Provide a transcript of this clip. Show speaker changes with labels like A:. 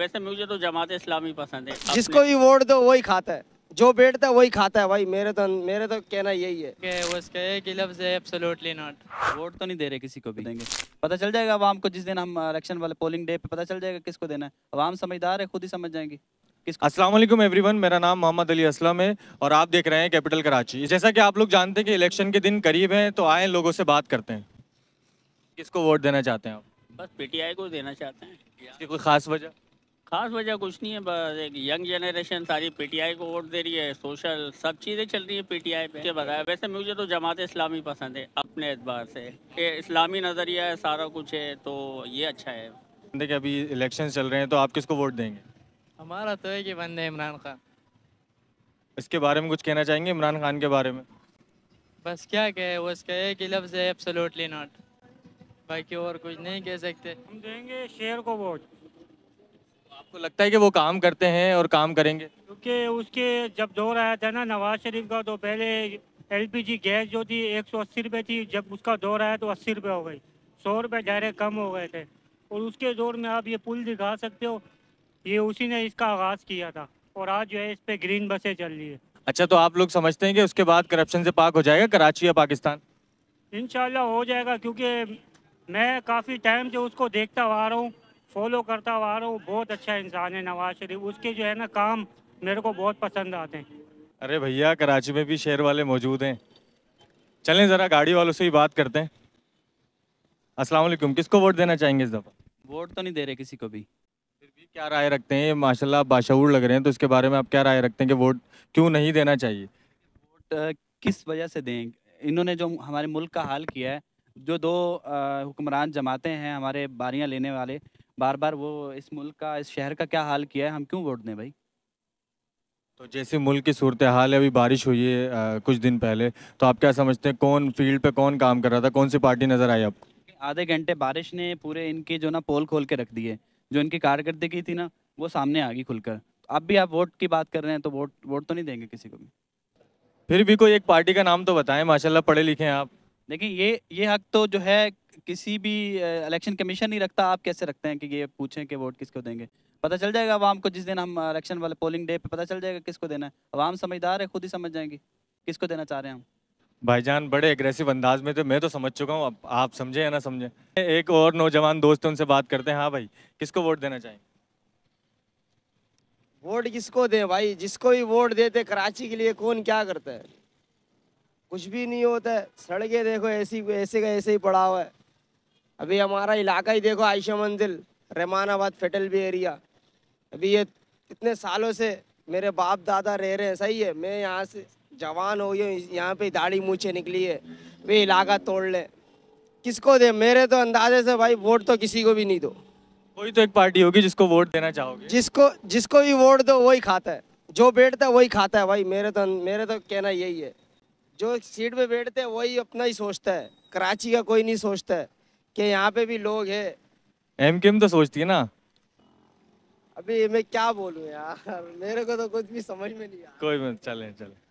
A: वैसे मुझे तो जमात इस्लामी पसंद है जिसको
B: भी वोट दो वही खाता है जो बैठता है वही खाता है भाई मेरे तो मेरे तो
A: कहना यही है okay, उसका एक ही लफ्ज है एब्सोल्युटली नॉट वोट तो नहीं दे
C: रहे किसी को भी देंगे पता चल जाएगा आवाम को जिस दिन हम इलेक्शन वाले पोलिंग डे पे पता चल जाएगा किसको देना है आवाम समझदार है खुद ही समझ जाएंगे
D: अस्सलाम वालेकुम एवरीवन मेरा नाम मोहम्मद अली असलम है और आप देख रहे हैं कैपिटल कराची जैसा कि आप लोग जानते हैं कि इलेक्शन के दिन करीब हैं तो आए लोगों से बात करते हैं किसको वोट देना चाहते हैं आप
A: बस पीटीआई को देना चाहते हैं कोई खास वजह खास वजह कुछ नहीं है बस एक यंग जनरेशन सारी पीटीआई को वोट दे रही है सोशल सब चीज़ें चल रही है पीटीआई पे बताया वैसे मुझे तो जमात इस्लामी पसंद है अपने एतबार से ये इस्लामी नज़रिया है सारा कुछ है तो ये अच्छा है
D: देखिए अभी इलेक्शन चल रहे हैं तो आप किसको वोट देंगे
A: हमारा तो है कि बंदे इमरान खान
D: इसके बारे में कुछ कहना चाहेंगे इमरान खान के बारे में
A: बस क्या कहे वो इसका एक ही लफ्ज़ है एब्सोल्युटली नॉट बाकी और कुछ नहीं कह सकते हम देंगे शेर को वोट आपको
D: लगता है कि वो काम करते हैं और काम करेंगे
A: क्योंकि उसके जब दौर आया था ना नवाज शरीफ का तो पहले एलपीजी गैस जो थी एक सौ अस्सी रुपये थी जब उसका दौर आया तो अस्सी रुपये हो गई सौ रुपये डायरेक्ट कम हो गए थे और उसके दौर में आप ये पुल दिखा सकते हो ये उसी ने इसका आगाज़ किया था और आज जो है इस पर ग्रीन बसें चल रही है
D: अच्छा तो आप लोग समझते हैं कि उसके बाद करप्शन से पाक हो जाएगा कराची या पाकिस्तान
A: इन हो जाएगा क्योंकि मैं काफ़ी टाइम से उसको देखता हुआ आ रहा हूँ फॉलो करता हुआ रहा हूँ बहुत अच्छा इंसान है नवाज शरीफ उसके जो है ना काम मेरे को बहुत पसंद आते हैं
D: अरे भैया कराची में भी शेर वाले मौजूद हैं चलें ज़रा गाड़ी वालों से ही बात करते हैं अस्सलाम वालेकुम किसको वोट देना चाहेंगे इस दफ़ा
C: वोट तो नहीं दे रहे किसी को भी फिर भी क्या
D: राय रखते हैं माशाल्लाह बाशूर लग रहे हैं तो इसके बारे में आप क्या राय रखते हैं कि वोट क्यों नहीं देना चाहिए
C: वोट किस वजह से दें इन्होंने जो हमारे मुल्क का हाल किया है जो दो हुक्मरान जमाते हैं हमारे बारियाँ लेने वाले बार बार वो इस मुल्क का इस शहर का क्या हाल किया है हम क्यों वोट दें भाई तो
D: जैसे मुल्क की सूरत हाल है अभी बारिश हुई है आ, कुछ दिन पहले तो आप क्या समझते हैं कौन फील्ड पे कौन काम कर रहा था कौन सी पार्टी नज़र आई आपको
C: आधे घंटे बारिश ने पूरे इनके जो ना पोल खोल के रख दिए जो इनकी कारकर्दगी थी ना वो सामने आ गई खुलकर अब भी आप वोट की बात कर रहे हैं तो वोट वोट तो नहीं देंगे किसी को भी फिर भी कोई एक पार्टी का नाम तो बताएं माशाल्लाह पढ़े लिखे हैं आप देखिए ये ये हक तो जो है किसी भी इलेक्शन कमीशन नहीं रखता आप कैसे रखते हैं कि ये पूछें कि वोट किसको देंगे पता चल जाएगा आवाम को जिस दिन हम इलेक्शन वाले पोलिंग डे पे पता चल जाएगा किसको देना है आवाम समझदार है खुद ही समझ जाएंगी किसको देना चाह रहे हैं हम
D: भाईजान बड़े एग्रेसिव अंदाज में तो मैं तो समझ चुका हूँ आप समझे या ना समझे एक और नौजवान दोस्त उनसे बात करते हैं हाँ भाई किसको वोट देना चाहिए
B: वोट किसको दे भाई जिसको भी वोट देते कराची के लिए कौन क्या करता है कुछ भी नहीं होता है सड़कें देखो ऐसी ऐसे का ऐसे ही पड़ा हुआ है अभी हमारा इलाका ही देखो आयशा मंजिल रहमानाबाद फेटल भी एरिया अभी ये इतने सालों से मेरे बाप दादा रह रहे हैं सही है मैं यहाँ से जवान हो गया यहाँ पे दाढ़ी मूछे निकली है वे इलाका तोड़ ले किसको दे मेरे तो अंदाजे से भाई वोट तो किसी को भी नहीं दो
D: कोई तो एक पार्टी होगी जिसको वोट देना चाहोगे
B: जिसको जिसको भी वोट दो वही खाता है जो बैठता है वही खाता है भाई मेरे तो मेरे तो कहना यही है जो सीट पे बैठते हैं वही अपना ही सोचता है कराची का कोई नहीं सोचता है कि यहाँ पे भी लोग है
D: एम केम तो सोचती है ना
B: अभी मैं क्या बोलूँ यार मेरे को तो कुछ भी समझ में नहीं
D: आ कोई चले चले